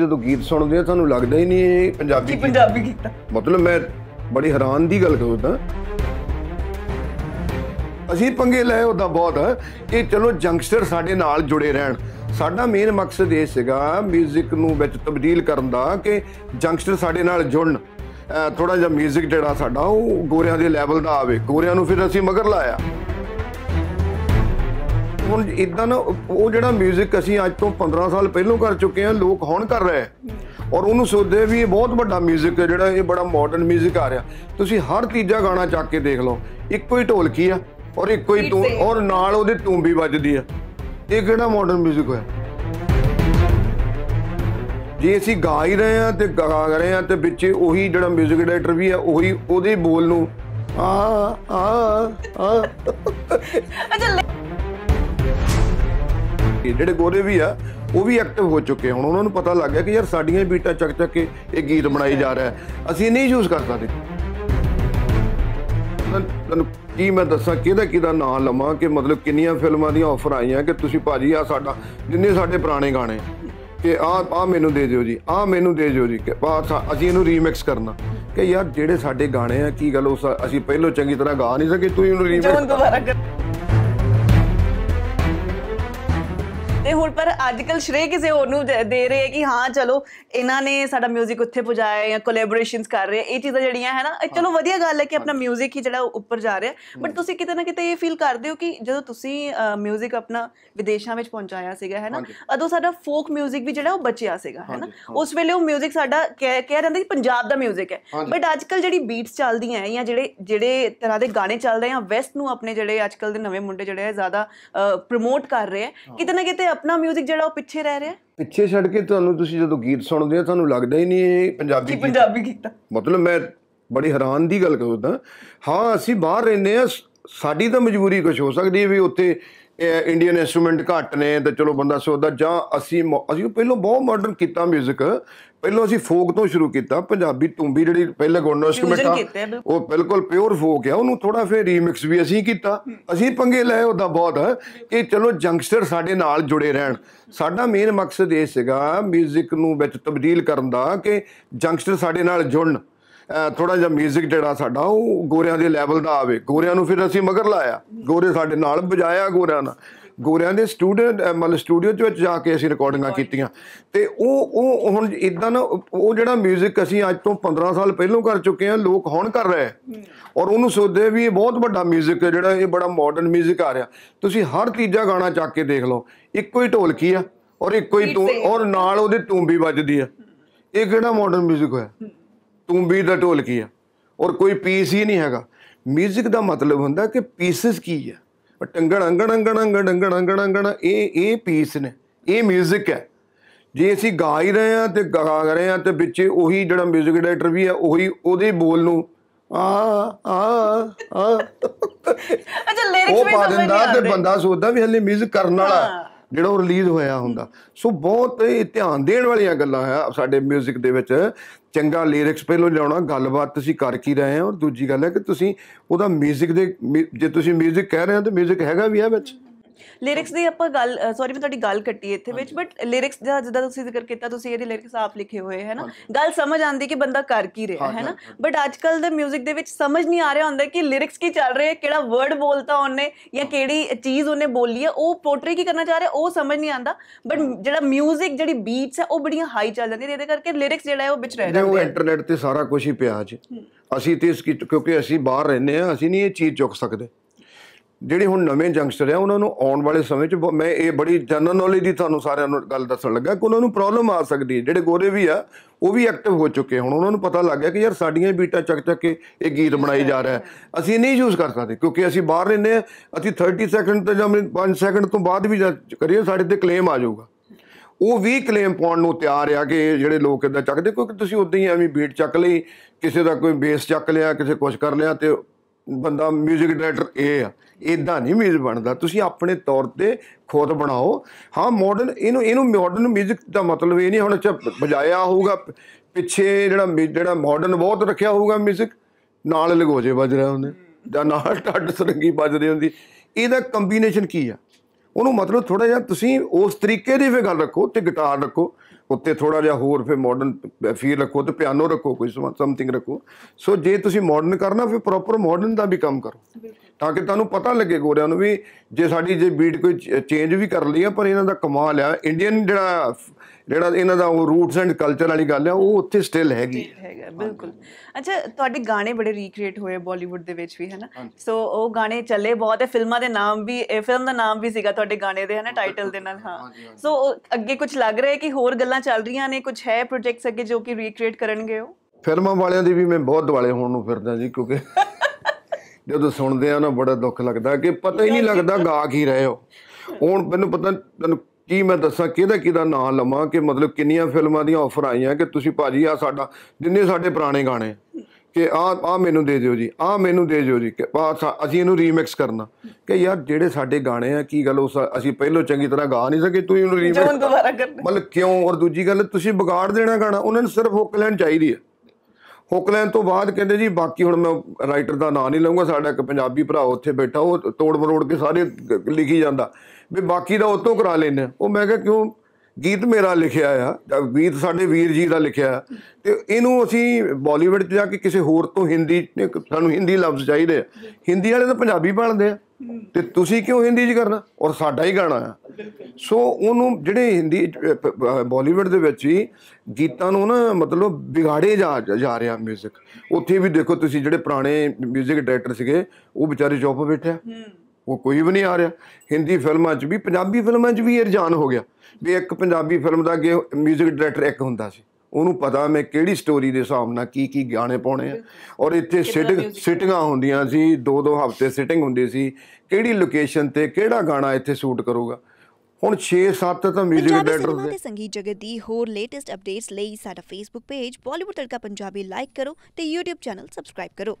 ਜਦੋਂ ਗੀਤ ਸੁਣਦੇ ਆ ਤੁਹਾਨੂੰ ਲੱਗਦਾ ਹੀ ਨਹੀਂ ਇਹ ਪੰਜਾਬੀ ਪੰਜਾਬੀ ਗੀਤ ਮਤਲਬ ਮੈਂ ਬੜੀ ਹੈਰਾਨ ਦੀ ਗੱਲ ਕਹੂੰ ਤਾਂ ਅਸੀਂ ਪੰਗੇ ਲਏ ਉਹਦਾ ਬਹੁਤ ਇਹ ਚਲੋ ਜੰਕਸਟਰ ਸਾਡੇ ਨਾਲ ਜੁੜੇ ਰਹਿਣ ਸਾਡਾ ਮੇਨ ਮਕਸਦ ਇਹ ਸੀਗਾ 뮤직 ਨੂੰ ਵਿੱਚ ਤਬਦੀਲ ਕਰਨ ਦਾ ਕਿ ਜੰਕਸਟਰ ਸਾਡੇ ਨਾਲ ਜੁੜਨ ਥੋੜਾ ਜਿਹਾ 뮤직 ਜਿਹੜਾ ਸਾਡਾ ਉਹ ਗੋਰਿਆਂ ਦੇ ਲੈਵਲ ਦਾ ਆਵੇ ਗੋਰਿਆਂ ਨੂੰ ਫਿਰ ਅਸੀਂ ਮਗਰ ਲਾਇਆ ਹੁਣ ਇਦਾਂ ਨਾ ਉਹ ਜਿਹੜਾ 뮤직 ਅਸੀਂ ਅੱਜ ਤੋਂ 15 ਸਾਲ ਪਹਿਲਾਂ ਕਰ ਚੁੱਕੇ ਆ ਲੋਕ ਹੁਣ ਕਰ ਰਹੇ ਔਰ ਉਹਨੂੰ ਸੋਚਦੇ ਵੀ ਇਹ ਬਹੁਤ ਵੱਡਾ 뮤직 ਹੈ ਜਿਹੜਾ ਇਹ ਬੜਾ ਮਾਡਰਨ 뮤직 ਆ ਰਿਹਾ ਤੁਸੀਂ ਹਰ ਤੀਜਾ ਗਾਣਾ ਚੱਕ ਕੇ ਦੇਖ ਲਓ ਇੱਕੋ ਹੀ ਢੋਲਕੀ ਆ ਔਰ ਇੱਕੋ ਹੀ ਔਰ ਨਾਲ ਉਹਦੇ ਤੂੰਬੀ ਵੱਜਦੀ ਆ ਇਹ ਕਿਹੜਾ ਮਾਡਰਨ 뮤직 ਹੋਇਆ ਜੇ ਅਸੀਂ ਗਾ ਹੀ ਰਹੇ ਆ ਤੇ ਗਾ ਰਹੇ ਆ ਤੇ ਵਿੱਚ ਉਹੀ ਜਿਹੜਾ 뮤직 ਡਾਇਰੈਕਟਰ ਵੀ ਆ ਉਹੀ ਉਹਦੇ ਬੋਲ ਨੂੰ ਆ ਆ ਆ ਅੱਛਾ ਜਿਹੜੇ ਗੋਰੇ ਵੀ ਆ ਉਹ ਵੀ ਐਕਟਿਵ ਹੋ ਚੁੱਕੇ ਹੁਣ ਉਹਨਾਂ ਨੂੰ ਪਤਾ ਲੱਗ ਗਿਆ ਕਿ ਯਾਰ ਸਾਡੀਆਂ ਬੀਟਾਂ ਚੱਕ ਚੱਕ ਕੇ ਇਹ ਗੀਤ ਬਣਾਈ ਜਾ ਰਿਹਾ ਅਸੀਂ ਨਹੀਂ ਯੂਜ਼ ਕਰ ਸਕਦੇ ਤੁਹਾਨੂੰ ਕੀ ਮੈਂ ਦੱਸਾਂ ਕਿਹਦਾ ਕਿਹਦਾ ਨਾਮ ਲਵਾਂ ਕਿ ਮਤਲਬ ਕਿੰਨੀਆਂ ਫਿਲਮਾਂ ਦੀਆਂ ਆਫਰ ਆਈਆਂ ਕਿ ਤੁਸੀਂ ਭਾਜੀ ਆ ਸਾਡਾ ਜਿੰਨੇ ਸਾਡੇ ਪੁਰਾਣੇ ਗਾਣੇ ਕਿ ਆ ਆ ਮੈਨੂੰ ਦੇ ਦਿਓ ਜੀ ਆ ਮੈਨੂੰ ਦੇ ਦਿਓ ਜੀ ਕਿ ਅਸੀਂ ਇਹਨੂੰ ਰੀਮਿਕਸ ਕਰਨਾ ਕਿ ਯਾਰ ਜਿਹੜੇ ਸਾਡੇ ਗਾਣੇ ਆ ਕੀ ਗੱਲ ਉਸ ਅਸੀਂ ਪਹਿਲੋਂ ਚੰਗੀ ਤਰ੍ਹਾਂ ਗਾ ਨਹੀਂ ਸਕੇ ਤੂੰ ਇਹਨੂੰ ਰੀਮਿਕਸ ਕਰ ਤੇ ਹੁਣ ਪਰ ਅੱਜ ਕੱਲ ਸ਼੍ਰੇ ਕਿਸੇ ਹੋਰ ਨੂੰ ਦੇ ਰਹੇ ਹੈ ਕਿ ਹਾਂ ਚਲੋ ਇਹਨਾਂ ਨੇ ਸਾਡਾ 뮤직 ਉੱਥੇ ਪੁਜਾਇਆ ਜਾਂ ਕੋਲੈਬੋਰੇਸ਼ਨਸ ਕਰ ਰਹੇ ਇਹ ਚੀਜ਼ਾਂ ਜਿਹੜੀਆਂ ਹੈ ਨਾ ਚਲੋ ਵਧੀਆ ਗੱਲ ਹੈ ਕਿ ਆਪਣਾ 뮤직 ਹੀ ਜਿਹੜਾ ਉੱਪਰ ਜਾ ਰਿਹਾ ਬਟ ਤੁਸੀਂ ਕਿਤੇ ਨਾ ਕਿਤੇ ਇਹ ਫੀਲ ਕਰਦੇ ਹੋ ਕਿ ਜਦੋਂ ਤੁਸੀਂ 뮤직 ਆਪਣਾ ਵਿਦੇਸ਼ਾਂ ਵਿੱਚ ਪਹੁੰਚਾਇਆ ਸੀਗਾ ਹੈ ਨਾ ਉਦੋਂ ਸਾਡਾ ਫੋਕ 뮤직 ਵੀ ਜਿਹੜਾ ਉਹ ਬਚਿਆ ਸੀਗਾ ਹੈ ਨਾ ਉਸ ਵੇਲੇ ਉਹ 뮤직 ਸਾਡਾ ਕਿਹਾ ਜਾਂਦਾ ਕਿ ਪੰਜਾਬ ਦਾ 뮤직 ਹੈ ਬਟ ਅੱਜ ਕੱਲ ਜਿਹੜੀ ਬੀਟਸ ਚੱਲਦੀਆਂ ਹੈ ਜਾਂ ਜਿਹੜੇ ਜਿਹੜੇ ਤਰ੍ਹਾਂ ਦੇ ਗਾਣੇ ਚੱਲ ਰਹੇ ਆ ਵੈਸਟ ਨੂੰ ਆਪਣੇ ਜਿਹੜੇ ਅੱਜ ਕੱਲ ਦੇ ਨਵੇਂ ਮੁੰਡੇ ਜਿਹੜੇ ਆ ਜ਼ਿਆਦਾ ਪ੍ਰੋਮੋਟ ਕਰ ਰਹੇ ਆ ਕਿਤੇ ਨਾ ਕਿਤੇ ਆਪਣਾ 뮤직 ਜਿਹੜਾ ਉਹ ਪਿੱਛੇ ਰਹਿ ਰਿਹਾ ਪਿੱਛੇ ਛੱਡ ਕੇ ਤੁਹਾਨੂੰ ਤੁਸੀਂ ਜਦੋਂ ਗੀਤ ਸੁਣਦੇ ਹੋ ਤੁਹਾਨੂੰ ਲੱਗਦਾ ਹੀ ਨਹੀਂ ਇਹ ਪੰਜਾਬੀ ਗੀਤ ਪੰਜਾਬੀ ਗੀਤ ਮਤਲਬ ਮੈਂ ਬੜੀ ਹੈਰਾਨ ਦੀ ਗੱਲ ਕਰਦਾ ਹਾਂ ਅਸੀਂ ਬਾਹਰ ਰਹਿੰਦੇ ਆ ਸਾਡੀ ਤਾਂ ਮਜਬੂਰੀ ਕੁਝ ਹੋ ਸਕਦੀ ਹੈ ਵੀ ਉੱਥੇ ਇੰਡੀਅਨ ਇਨਸਟਰੂਮੈਂਟ ਘੱਟ ਨੇ ਤਾਂ ਚਲੋ ਬੰਦਾ ਸੋਚਦਾ ਜਾਂ ਅਸੀਂ ਅਸੀਂ ਪਹਿਲਾਂ ਬਹੁਤ ਮਾਡਰਨ ਕੀਤਾ 뮤직 ਪਹਿਲਾਂ ਅਸੀਂ ਫੋਕ ਤੋਂ ਸ਼ੁਰੂ ਕੀਤਾ ਪੰਜਾਬੀ ਤੁੰਬੀ ਜਿਹੜੀ ਪਹਿਲੇ ਗੋਨੋ ਇਨਸਟਰੂਮੈਂਟ ਆ ਉਹ ਬਿਲਕੁਲ ਪਿਓਰ ਫੋਕ ਆ ਉਹਨੂੰ ਥੋੜਾ ਫੇਰ ਰੀਮਿਕਸ ਵੀ ਅਸੀਂ ਕੀਤਾ ਅਸੀਂ ਪੰਗੇ ਲਏ ਉਹਦਾ ਬਹੁਤ ਕਿ ਚਲੋ ਜੰਕਸਟਰ ਸਾਡੇ ਨਾਲ ਜੁੜੇ ਰਹਿਣ ਸਾਡਾ ਮੇਨ ਮਕਸਦ ਇਹ ਸੀਗਾ 뮤직 ਨੂੰ ਵਿੱਚ ਤਬਦੀਲ ਕਰਨ ਦਾ ਕਿ ਜੰਕਸਟਰ ਸਾਡੇ ਨਾਲ ਜੁੜਨ ਥੋੜਾ ਜਿਹਾ 뮤직 ਜਿਹੜਾ ਸਾਡਾ ਉਹ ਗੋਰਿਆਂ ਦੇ ਲੈਵਲ ਦਾ ਆਵੇ ਗੋਰਿਆਂ ਨੂੰ ਫਿਰ ਅਸੀਂ ਮਗਰ ਲਾਇਆ ਗੋਰੇ ਸਾਡੇ ਨਾਲ ਵਜਾਇਆ ਗੋਰਿਆਂ ਨਾਲ ਗੋਰਿਆਂ ਦੇ ਸਟੂਡੈਂਟ ਮਲ ਸਟੂਡੀਓ ਦੇ ਵਿੱਚ ਜਾ ਕੇ ਅਸੀਂ ਰਿਕਾਰਡਿੰਗਾਂ ਕੀਤੀਆਂ ਤੇ ਉਹ ਉਹ ਹੁਣ ਇਦਾਂ ਨਾ ਉਹ ਜਿਹੜਾ 뮤직 ਅਸੀਂ ਅੱਜ ਤੋਂ 15 ਸਾਲ ਪਹਿਲਾਂ ਕਰ ਚੁੱਕੇ ਆ ਲੋਕ ਹੁਣ ਕਰ ਰਹੇ ਔਰ ਉਹਨੂੰ ਸੋਚਦੇ ਵੀ ਇਹ ਬਹੁਤ ਵੱਡਾ 뮤직 ਹੈ ਜਿਹੜਾ ਇਹ ਬੜਾ ਮਾਡਰਨ 뮤직 ਆ ਰਿਹਾ ਤੁਸੀਂ ਹਰ ਤੀਜਾ ਗਾਣਾ ਚੱਕ ਕੇ ਦੇਖ ਲਓ ਇੱਕੋ ਹੀ ਢੋਲਕੀ ਆ ਔਰ ਇੱਕੋ ਹੀ ਔਰ ਨਾਲ ਉਹਦੇ ਟੂੰਬੀ ਵੱਜਦੀ ਆ ਇਹ ਕਿਹੜਾ ਮਾਡਰਨ 뮤직 ਹੋਇਆ ਤੂੰਬੀ ਦਾ ਢੋਲਕੀ ਆ ਔਰ ਕੋਈ ਪੀਸ ਹੀ ਨਹੀਂ ਹੈਗਾ 뮤직 ਦਾ ਮਤਲਬ ਹੁੰਦਾ ਕਿ ਪੀਸਸ ਕੀ ਆ ਟੰਗਣ ਅੰਗਣ ਅੰਗਣ ਅੰਗਣ ਅੰਗਣ ਅੰਗਣ ਅੰਗਣ ਇਹ ਇਹ ਪੀਸ ਨੇ ਇਹ 뮤직 ਹੈ ਜੇ ਅਸੀਂ ਗਾ ਹੀ ਰਹੇ ਆ ਤੇ ਗਾ ਰਹੇ ਆ ਤੇ ਵਿੱਚ ਉਹੀ ਜਿਹੜਾ 뮤직 ਡਾਇਰੈਕਟਰ ਵੀ ਆ ਉਹੀ ਉਹਦੇ ਬੋਲ ਨੂੰ ਆ ਆ ਆ ਅੱਛਾ ਲਿਰਿਕਸ ਵੀ ਉਹ ਪਾ ਦਿੰਦਾ ਤੇ ਬੰਦਾ ਸੋਚਦਾ ਵੀ ਹਲੇ 뮤직 ਕਰਨ ਵਾਲਾ ਜਿਹੜਾ ਉਹ ਰਿਲੀਜ਼ ਹੋਇਆ ਹੁੰਦਾ ਸੋ ਬਹੁਤ ਧਿਆਨ ਦੇਣ ਵਾਲੀਆਂ ਗੱਲਾਂ ਹੈ ਸਾਡੇ 뮤직 ਦੇ ਵਿੱਚ ਚੰਗਾ ਲਿਰਿਕਸ ਪਹਿਲੋ ਲਿਆਉਣਾ ਗੱਲਬਾਤ ਤੁਸੀਂ ਕਰ ਕੀ ਰਹੇ ਹੋ ਔਰ ਦੂਜੀ ਗੱਲ ਹੈ ਕਿ ਤੁਸੀਂ ਉਹਦਾ 뮤직 ਦੇ ਜੇ ਤੁਸੀਂ 뮤직 ਕਹਿ ਰਹੇ ਹੋ ਤਾਂ 뮤직 ਹੈਗਾ ਵੀ ਹੈ ਵਿੱਚ ਲਿਰਿਕਸ ਦੀ ਆਪਾਂ ਗੱਲ ਸੌਰੀ ਮੈਂ ਤੁਹਾਡੀ ਗੱਲ ਕੱਟੀ ਇੱਥੇ ਵਿੱਚ ਬਟ ਲਿਰਿਕਸ ਦਾ ਜਿੱਦਾਂ ਤੁਸੀਂ ਜ਼ਿਕਰ ਕੀਤਾ ਤੁਸੀਂ ਇਹਦੇ ਲਿਰਿਕਸ ਆਪ ਲਿਖੇ ਹੋਏ ਹੈ ਨਾ ਗੱਲ ਸਮਝ ਆਉਂਦੀ ਕਿ ਬੰਦਾ ਕਰ ਕੀ ਰਿਹਾ ਹੈ ਨਾ ਬਟ ਅੱਜ ਕੱਲ ਦੇ 뮤직 ਦੇ ਵਿੱਚ ਸਮਝ ਨਹੀਂ ਆ ਰਿਹਾ ਹੁੰਦਾ ਕਿ ਲਿਰਿਕਸ ਕੀ ਚੱਲ ਰਹੇ ਹੈ ਕਿਹੜਾ ਵਰਡ ਬੋਲਤਾ ਉਹਨੇ ਜਾਂ ਕਿਹੜੀ ਚੀਜ਼ ਉਹਨੇ ਬੋਲੀ ਹੈ ਉਹ ਪੋਟਰੀ ਕੀ ਕਰਨਾ ਚਾਹ ਰਿਹਾ ਉਹ ਸਮਝ ਨਹੀਂ ਆਂਦਾ ਬਟ ਜਿਹੜਾ 뮤직 ਜਿਹੜੀ ਬੀਟਸ ਹੈ ਉਹ ਬੜੀਆਂ ਹਾਈ ਚੱਲ ਜਾਂਦੀ ਹੈ ਇਹਦੇ ਕਰਕੇ ਲਿਰਿਕਸ ਜਿਹੜਾ ਹੈ ਉਹ ਵਿੱਚ ਰਹਿ ਜਾਂਦਾ ਹੈ ਉਹ ਇੰਟਰਨੈਟ ਤੇ ਸਾਰਾ ਕੁਝ ਹੀ ਪਿਆ ਅੱਜ ਅਸੀਂ ਤੇ ਇਸ ਕਿਉਂਕਿ ਅਸੀਂ ਬਾਹਰ ਰਹਿੰਦੇ ਆ ਅਸੀਂ ਨਹੀਂ ਇਹ ਚੀਜ਼ ਚੁੱਕ ਸਕਦੇ ਜਿਹੜੇ ਹੁਣ ਨਵੇਂ ਜੰਕਸਟਰ ਆ ਉਹਨਾਂ ਨੂੰ ਆਉਣ ਵਾਲੇ ਸਮੇਂ 'ਚ ਮੈਂ ਇਹ ਬੜੀ ਜਨਰਲ ਨੌਲੇਜ ਦੀ ਤੁਹਾਨੂੰ ਸਾਰਿਆਂ ਨੂੰ ਗੱਲ ਦੱਸਣ ਲੱਗਾ ਕਿ ਉਹਨਾਂ ਨੂੰ ਪ੍ਰੋਬਲਮ ਆ ਸਕਦੀ ਹੈ ਜਿਹੜੇ ਗੋਰੇ ਵੀ ਆ ਉਹ ਵੀ ਐਕਟਿਵ ਹੋ ਚੁੱਕੇ ਹੁਣ ਉਹਨਾਂ ਨੂੰ ਪਤਾ ਲੱਗ ਗਿਆ ਕਿ ਯਾਰ ਸਾਡੀਆਂ ਬੀਟਾਂ ਚੱਕ ਚੱਕ ਕੇ ਇਹ ਗੀਤ ਬਣਾਈ ਜਾ ਰਿਹਾ ਅਸੀਂ ਨਹੀਂ ਯੂਜ਼ ਕਰ ਸਕਦੇ ਕਿਉਂਕਿ ਅਸੀਂ ਬਾਹਰ ਰਹਿੰਦੇ ਆ ਅਸੀਂ 30 ਸੈਕਿੰਡ ਤੋਂ ਜਾਂ 5 ਸੈਕਿੰਡ ਤੋਂ ਬਾਅਦ ਵੀ ਕਰੀਏ ਸਾਡੇ ਤੇ ਕਲੇਮ ਆ ਜਾਊਗਾ ਉਹ ਵੀ ਕਲੇਮ ਪਾਉਣ ਨੂੰ ਤਿਆਰ ਆ ਕਿ ਜਿਹੜੇ ਲੋਕ ਇਦਾਂ ਚੱਕਦੇ ਕਿਉਂਕਿ ਤੁਸੀਂ ਉਦਾਂ ਹੀ ਐਵੇਂ ਬੀਟ ਚੱਕ ਲਈ ਕਿਸੇ ਦਾ ਕੋਈ ਬੇਸ ਚੱਕ ਲਿਆ ਕਿਸੇ ਕੁਝ ਕਰ ਲਿਆ ਤੇ ਬੰਦਾ 뮤직 ਡਾਇਰੈਕਟਰ ਇਹ ਆ ਇਦਾਂ ਨਹੀਂ 뮤직 ਬਣਦਾ ਤੁਸੀਂ ਆਪਣੇ ਤੌਰ ਤੇ ਖੁਦ ਬਣਾਓ ਹਾਂ ਮਾਡਰਨ ਇਹਨੂੰ ਇਹਨੂੰ ਮਾਡਰਨ 뮤직 ਦਾ ਮਤਲਬ ਇਹ ਨਹੀਂ ਹੁਣ ਚ ਬਜਾਇਆ ਹੋਊਗਾ ਪਿੱਛੇ ਜਿਹੜਾ ਜਿਹੜਾ ਮਾਡਰਨ ਬਹੁਤ ਰੱਖਿਆ ਹੋਊਗਾ 뮤직 ਨਾਲ ਲਗੋਜੇ ਵੱਜ ਰਹੇ ਹੁੰਦੇ ਜਾਂ ਨਾਲ ਟੱਡ ਸਰੰਗੀ ਵੱਜ ਰਹੀ ਹੁੰਦੀ ਇਹਦਾ ਕੰਬੀਨੇਸ਼ਨ ਕੀ ਆ ਉਹਨੂੰ ਮਤਲਬ ਥੋੜਾ ਜਿਹਾ ਤੁਸੀਂ ਉਸ ਤਰੀਕੇ ਦੀ ਵੀ ਗੱਲ ਰੱਖੋ ਤੇ ਗਿਟਾਰ ਰੱਖੋ ਉੱਤੇ ਥੋੜਾ ਜਿਹਾ ਹੋਰ ਫਿਰ ਮਾਡਰਨ ਫੀਲ ਰੱਖੋ ਤੇ ਪਿਆਨੋ ਰੱਖੋ ਕੋਈ ਸਮਥਿੰਗ ਰੱਖੋ ਸੋ ਜੇ ਤੁਸੀਂ ਮਾਡਰਨ ਕਰਨਾ ਫਿਰ ਪ੍ਰੋਪਰ ਮਾਡਰਨ ਦਾ ਵੀ ਕੰਮ ਕਰੋ ਤਾਂ ਕਿ ਤੁਹਾਨੂੰ ਪਤਾ ਲੱਗੇ ਗੋਰਿਆਂ ਨੂੰ ਵੀ ਜੇ ਸਾਡੀ ਜੇ ਬੀਟ ਕੋਈ ਚੇਂਜ ਵੀ ਕਰ ਲਈ ਆ ਪਰ ਇਹਨਾਂ ਦਾ ਕਮਾਲ ਆ ਇੰਡੀਅਨ ਜਿਹੜਾ ਜਿਹੜਾ ਇਹਨਾਂ ਦਾ ਉਹ ਰੂਟਸ ਐਂਡ ਕਲਚਰ ਵਾਲੀ ਗੱਲ ਹੈ ਉਹ ਉੱਥੇ ਸਟਿਲ ਹੈਗੀ ਹੈਗਾ ਬਿਲਕੁਲ ਅੱਛਾ ਤੁਹਾਡੇ ਗਾਣੇ ਬੜੇ ਰੀਕ੍ਰੀਏਟ ਹੋਏ ਬਾਲੀਵੁੱਡ ਦੇ ਵਿੱਚ ਵੀ ਹੈਨਾ ਸੋ ਉਹ ਗਾਣੇ ਚੱਲੇ ਬਹੁਤ ਹੈ ਫਿਲਮਾਂ ਦੇ ਨਾਮ ਵੀ ਇਹ ਫਿਲਮ ਦਾ ਨਾਮ ਵੀ ਸੀਗਾ ਤੁਹਾਡੇ ਗਾਣੇ ਦੇ ਹੈਨਾ ਟਾਈਟਲ ਦੇ ਨਾਲ ਹਾਂ ਸੋ ਅੱਗੇ ਕੁਝ ਲੱਗ ਰਿਹਾ ਹੈ ਕਿ ਹੋਰ ਗੱਲਾਂ ਚੱਲ ਰਹੀਆਂ ਨੇ ਕੁਝ ਹੈ ਪ੍ਰੋਜੈਕਟਸ ਅੱਗੇ ਜੋ ਕਿ ਰੀਕ੍ਰੀਏਟ ਕਰਨਗੇ ਉਹ ਫਿਲਮਾਂ ਵਾਲਿਆਂ ਦੀ ਵੀ ਮੈਂ ਬਹੁਤ ਦਿਵਾਲੇ ਹੋਣ ਨੂੰ ਫਿਰਦਾ ਜੀ ਕਿਉਂਕਿ ਜਦੋਂ ਸੁਣਦੇ ਆ ਨਾ ਬੜਾ ਦੁੱਖ ਲੱਗਦਾ ਕਿ ਪਤਾ ਹੀ ਨਹੀਂ ਲੱਗਦਾ ਗਾ ਕੀ ਰਹੇ ਹੋ ਹੁਣ ਮੈਨੂੰ ਪਤਾ ਤੈਨੂੰ ਕੀ ਮੈਂ ਦੱਸਾਂ ਕਿਹਦਾ ਕਿਹਦਾ ਨਾਮ ਲਵਾਂ ਕਿ ਮਤਲਬ ਕਿੰਨੀਆਂ ਫਿਲਮਾਂ ਦੀਆਂ ਆਫਰ ਆਈਆਂ ਕਿ ਤੁਸੀਂ ਭਾਜੀ ਆ ਸਾਡਾ ਜਿੰਨੇ ਸਾਡੇ ਪੁਰਾਣੇ ਗਾਣੇ ਕਿ ਆ ਆ ਮੈਨੂੰ ਦੇ ਦਿਓ ਜੀ ਆ ਮੈਨੂੰ ਦੇ ਦਿਓ ਜੀ ਕਿ ਅਸੀਂ ਇਹਨੂੰ ਰੀਮਿਕਸ ਕਰਨਾ ਕਿ ਯਾਰ ਜਿਹੜੇ ਸਾਡੇ ਗਾਣੇ ਆ ਕੀ ਗੱਲ ਉਸ ਅਸੀਂ ਪਹਿਲੋਂ ਚੰਗੀ ਤਰ੍ਹਾਂ ਗਾ ਨਹੀਂ ਸਕੇ ਤੂੰ ਇਹਨੂੰ ਰੀਮਿਕਸ ਦੁਬਾਰਾ ਕਰਨਾ ਮਤਲਬ ਕਿਉਂ ਔਰ ਦੂਜੀ ਗੱਲ ਤੁਸੀਂ ਵਿਗਾੜ ਦੇਣਾ ਗਾਣਾ ਉਹਨਾਂ ਨੂੰ ਸਿਰਫ ਹੁੱਕ ਲੈਣ ਚਾਹੀਦੀ ਹੈ ਹੁੱਕ ਲੈਣ ਤੋਂ ਬਾਅਦ ਕਹਿੰਦੇ ਜੀ ਬਾਕੀ ਹੁਣ ਮੈਂ ਰਾਈਟਰ ਦਾ ਨਾਂ ਨਹੀਂ ਲਵਾਂਗਾ ਸਾਡਾ ਇੱਕ ਪੰਜਾਬੀ ਭਰਾ ਉੱਥੇ ਬੈਠਾ ਉਹ ਤੋੜ ਮਰੋੜ ਕੇ ਸਾਰੇ ਲਿਖੀ ਜਾਂਦਾ ਵੀ ਬਾਕੀ ਦਾ ਉਤੋਂ ਕਰਾ ਲੈਣਾ ਉਹ ਮੈਂ ਕਿਹਾ ਕਿਉਂ ਗੀਤ ਮੇਰਾ ਲਿਖਿਆ ਆ ਗੀਤ ਸਾਡੇ ਵੀਰ ਜੀ ਦਾ ਲਿਖਿਆ ਤੇ ਇਹਨੂੰ ਅਸੀਂ ਬਾਲੀਵੁੱਡ 'ਚ ਜਾ ਕੇ ਕਿਸੇ ਹੋਰ ਤੋਂ ਹਿੰਦੀ ਸਾਨੂੰ ਹਿੰਦੀ ਲਫ਼ਜ਼ ਚਾਹੀਦੇ ਆ ਹਿੰਦੀ ਵਾਲੇ ਤਾਂ ਪੰਜਾਬੀ ਬਣਦੇ ਆ ਤੇ ਤੁਸੀਂ ਕਿਉਂ ਹਿੰਦੀ 'ਚ ਕਰਨਾ ਔਰ ਸਾਡਾ ਹੀ ਗਾਣਾ ਆ ਸੋ ਉਹਨੂੰ ਜਿਹੜੇ ਹਿੰਦੀ ਬਾਲੀਵੁੱਡ ਦੇ ਵਿੱਚ ਹੀ ਗੀਤਾਂ ਨੂੰ ਨਾ ਮਤਲਬ ਵਿਗਾੜੇ ਜਾ ਜਾ ਰਿਹਾ 뮤직 ਉੱਥੇ ਵੀ ਦੇਖੋ ਤੁਸੀਂ ਜਿਹੜੇ ਪੁਰਾਣੇ 뮤직 ਡਾਇਰੈਕਟਰ ਸੀਗੇ ਉਹ ਵਿਚਾਰੇ ਚੁੱਪ ਬੈਠੇ ਆ ਉਹ ਕੋਈ ਵੀ ਨਹੀਂ ਆ ਰਿਹਾ ਹਿੰਦੀ ਫਿਲਮਾਂ 'ਚ ਵੀ ਪੰਜਾਬੀ ਫਿਲਮਾਂ 'ਚ ਵੀ ਇਹ ਰਜਾਨ ਹੋ ਗਿਆ ਵੀ ਇੱਕ ਪੰਜਾਬੀ ਫਿਲਮ ਦਾ ਅੱਗੇ 뮤직 ਡਾਇਰੈਕਟਰ ਇੱਕ ਹੁੰਦਾ ਸੀ ਉਹਨੂੰ ਪਤਾ ਮੈਂ ਕਿਹੜੀ ਸਟੋਰੀ ਦੇ ਹਿਸਾਬ ਨਾਲ ਕੀ ਕੀ ਗਾਣੇ ਪਾਉਣੇ ਆ ਔਰ ਇੱਥੇ ਸਿਟਿੰਗਾਂ ਹੁੰਦੀਆਂ ਸੀ ਦੋ ਦੋ ਹਫ਼ਤੇ ਸਿਟਿੰਗ ਹੁੰਦੀ ਸੀ ਕਿਹੜੀ ਲੋਕੇਸ਼ਨ ਤੇ ਕਿਹੜਾ ਗਾਣਾ ਇੱਥੇ ਸ਼ੂਟ ਕਰੂਗਾ ਹੁਣ 6-7 ਤਾਂ 뮤직 ਡਾਇਰੈਕਟਰ ਦੇ ਸੰਗੀਤ ਜਗਤ ਦੀ ਹੋਰ ਲੇਟੈਸਟ ਅਪਡੇਟਸ ਲਈ ਸਾਡਾ ਫੇਸਬੁੱਕ ਪੇਜ ਬਾਲੀਵੁੱਡ ਤੜਕਾ ਪੰਜਾਬੀ ਲਾਈਕ ਕਰੋ ਤੇ YouTube ਚੈਨਲ ਸਬਸਕ੍ਰਾਈਬ ਕਰੋ